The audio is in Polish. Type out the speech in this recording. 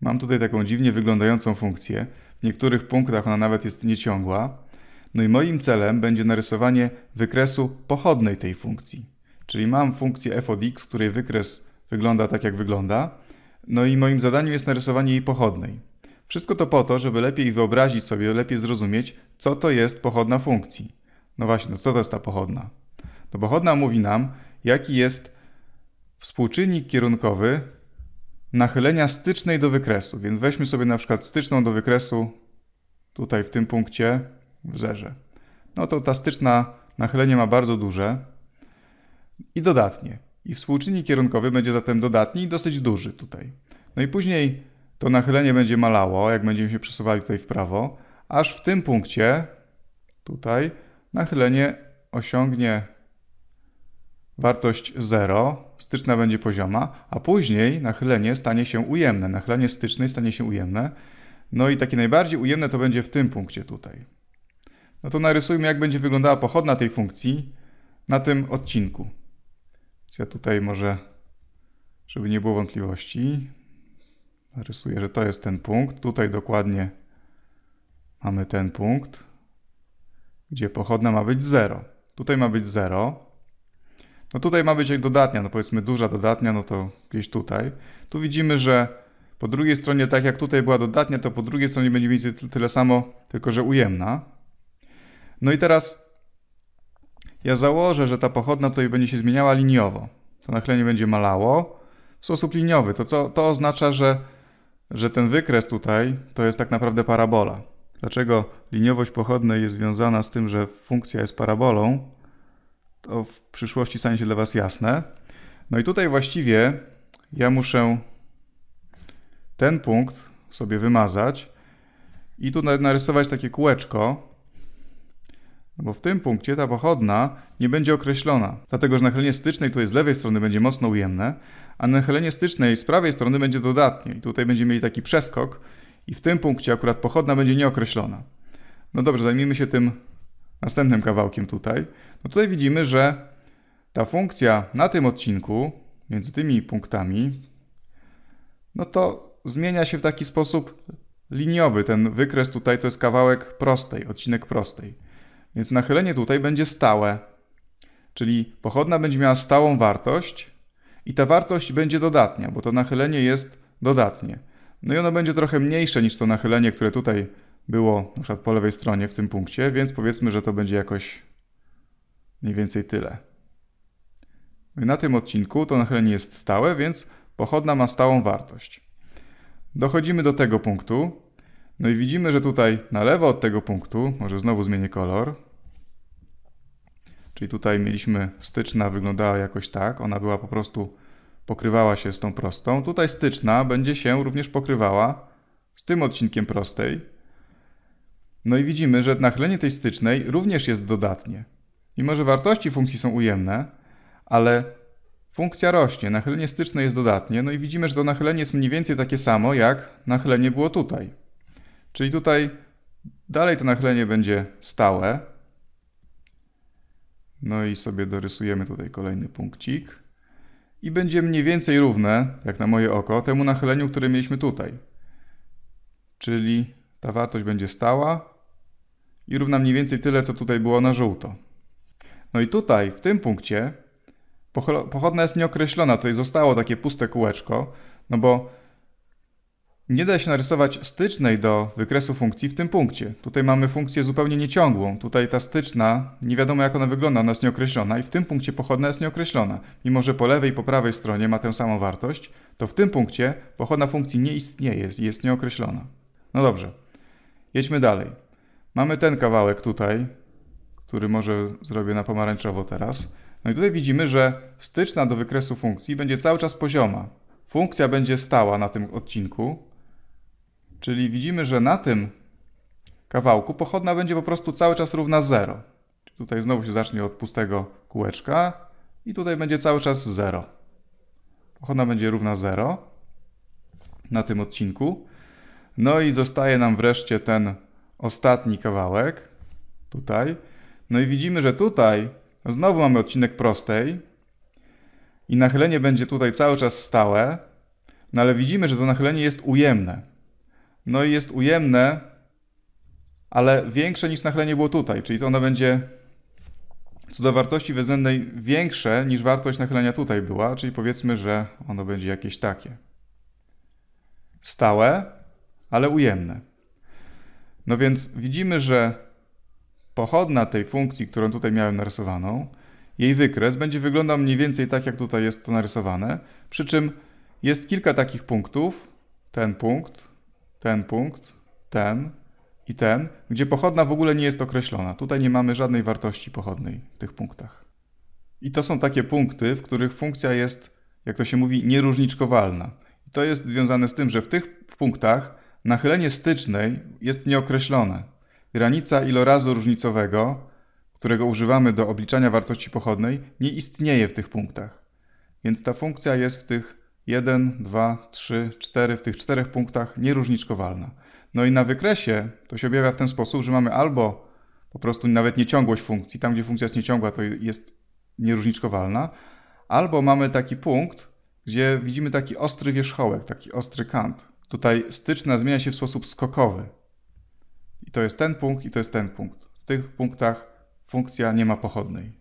Mam tutaj taką dziwnie wyglądającą funkcję. W niektórych punktach ona nawet jest nieciągła. No i moim celem będzie narysowanie wykresu pochodnej tej funkcji. Czyli mam funkcję f od x, której wykres wygląda tak jak wygląda. No i moim zadaniem jest narysowanie jej pochodnej. Wszystko to po to, żeby lepiej wyobrazić sobie, lepiej zrozumieć, co to jest pochodna funkcji. No właśnie, no co to jest ta pochodna? To no pochodna mówi nam, jaki jest współczynnik kierunkowy nachylenia stycznej do wykresu, więc weźmy sobie na przykład styczną do wykresu tutaj w tym punkcie w zerze. No to ta styczna nachylenie ma bardzo duże i dodatnie. I współczynnik kierunkowy będzie zatem dodatni i dosyć duży tutaj. No i później to nachylenie będzie malało, jak będziemy się przesuwali tutaj w prawo, aż w tym punkcie, tutaj, nachylenie osiągnie wartość 0, styczna będzie pozioma, a później nachylenie stanie się ujemne. Nachylenie stycznej stanie się ujemne. No i takie najbardziej ujemne to będzie w tym punkcie tutaj. No to narysujmy, jak będzie wyglądała pochodna tej funkcji na tym odcinku. Więc ja tutaj może, żeby nie było wątpliwości, narysuję, że to jest ten punkt. Tutaj dokładnie mamy ten punkt, gdzie pochodna ma być 0. Tutaj ma być 0. No tutaj ma być jak dodatnia, no powiedzmy duża dodatnia, no to gdzieś tutaj. Tu widzimy, że po drugiej stronie, tak jak tutaj była dodatnia, to po drugiej stronie będzie mieć tyle samo, tylko że ujemna. No i teraz ja założę, że ta pochodna tutaj będzie się zmieniała liniowo. To nachylenie będzie malało w sposób liniowy. To, co, to oznacza, że, że ten wykres tutaj to jest tak naprawdę parabola. Dlaczego liniowość pochodnej jest związana z tym, że funkcja jest parabolą? to w przyszłości stanie się dla Was jasne. No i tutaj właściwie ja muszę ten punkt sobie wymazać i tu narysować takie kółeczko, no bo w tym punkcie ta pochodna nie będzie określona, dlatego że nachylenie stycznej tutaj z lewej strony będzie mocno ujemne, a nachylenie stycznej z prawej strony będzie dodatnie i tutaj będziemy mieli taki przeskok i w tym punkcie akurat pochodna będzie nieokreślona. No dobrze, zajmijmy się tym następnym kawałkiem tutaj. No tutaj widzimy, że ta funkcja na tym odcinku, między tymi punktami, no to zmienia się w taki sposób liniowy. Ten wykres tutaj to jest kawałek prostej, odcinek prostej. Więc nachylenie tutaj będzie stałe, czyli pochodna będzie miała stałą wartość i ta wartość będzie dodatnia, bo to nachylenie jest dodatnie. No i ono będzie trochę mniejsze niż to nachylenie, które tutaj było na przykład po lewej stronie w tym punkcie, więc powiedzmy, że to będzie jakoś Mniej więcej tyle. Na tym odcinku to nachylenie jest stałe, więc pochodna ma stałą wartość. Dochodzimy do tego punktu. No i widzimy, że tutaj na lewo od tego punktu, może znowu zmienię kolor, czyli tutaj mieliśmy styczna, wyglądała jakoś tak, ona była po prostu, pokrywała się z tą prostą. Tutaj styczna będzie się również pokrywała z tym odcinkiem prostej. No i widzimy, że nachylenie tej stycznej również jest dodatnie. Mimo, że wartości funkcji są ujemne, ale funkcja rośnie, nachylenie styczne jest dodatnie, no i widzimy, że to nachylenie jest mniej więcej takie samo, jak nachylenie było tutaj. Czyli tutaj dalej to nachylenie będzie stałe. No i sobie dorysujemy tutaj kolejny punkcik. I będzie mniej więcej równe, jak na moje oko, temu nachyleniu, które mieliśmy tutaj. Czyli ta wartość będzie stała i równa mniej więcej tyle, co tutaj było na żółto. No i tutaj, w tym punkcie, pochodna jest nieokreślona, tutaj zostało takie puste kółeczko, no bo nie da się narysować stycznej do wykresu funkcji w tym punkcie. Tutaj mamy funkcję zupełnie nieciągłą. Tutaj ta styczna, nie wiadomo jak ona wygląda, ona jest nieokreślona i w tym punkcie pochodna jest nieokreślona. Mimo, że po lewej i po prawej stronie ma tę samą wartość, to w tym punkcie pochodna funkcji nie istnieje, jest nieokreślona. No dobrze, jedźmy dalej. Mamy ten kawałek tutaj, który może zrobię na pomarańczowo teraz. No i tutaj widzimy, że styczna do wykresu funkcji będzie cały czas pozioma. Funkcja będzie stała na tym odcinku, czyli widzimy, że na tym kawałku pochodna będzie po prostu cały czas równa 0. Tutaj znowu się zacznie od pustego kółeczka i tutaj będzie cały czas 0. Pochodna będzie równa 0 na tym odcinku. No i zostaje nam wreszcie ten ostatni kawałek tutaj, no i widzimy, że tutaj znowu mamy odcinek prostej i nachylenie będzie tutaj cały czas stałe, no ale widzimy, że to nachylenie jest ujemne. No i jest ujemne, ale większe niż nachylenie było tutaj, czyli to ono będzie co do wartości względnej większe niż wartość nachylenia tutaj była, czyli powiedzmy, że ono będzie jakieś takie. Stałe, ale ujemne. No więc widzimy, że pochodna tej funkcji, którą tutaj miałem narysowaną, jej wykres będzie wyglądał mniej więcej tak, jak tutaj jest to narysowane, przy czym jest kilka takich punktów, ten punkt, ten punkt, ten i ten, gdzie pochodna w ogóle nie jest określona. Tutaj nie mamy żadnej wartości pochodnej w tych punktach. I to są takie punkty, w których funkcja jest, jak to się mówi, nieróżniczkowalna. I to jest związane z tym, że w tych punktach nachylenie stycznej jest nieokreślone. Granica ilorazu różnicowego, którego używamy do obliczania wartości pochodnej, nie istnieje w tych punktach. Więc ta funkcja jest w tych 1, 2, 3, 4, w tych czterech punktach nieróżniczkowalna. No i na wykresie to się objawia w ten sposób, że mamy albo po prostu nawet nieciągłość funkcji, tam gdzie funkcja jest nieciągła to jest nieróżniczkowalna, albo mamy taki punkt, gdzie widzimy taki ostry wierzchołek, taki ostry kant. Tutaj styczna zmienia się w sposób skokowy. I to jest ten punkt i to jest ten punkt. W tych punktach funkcja nie ma pochodnej.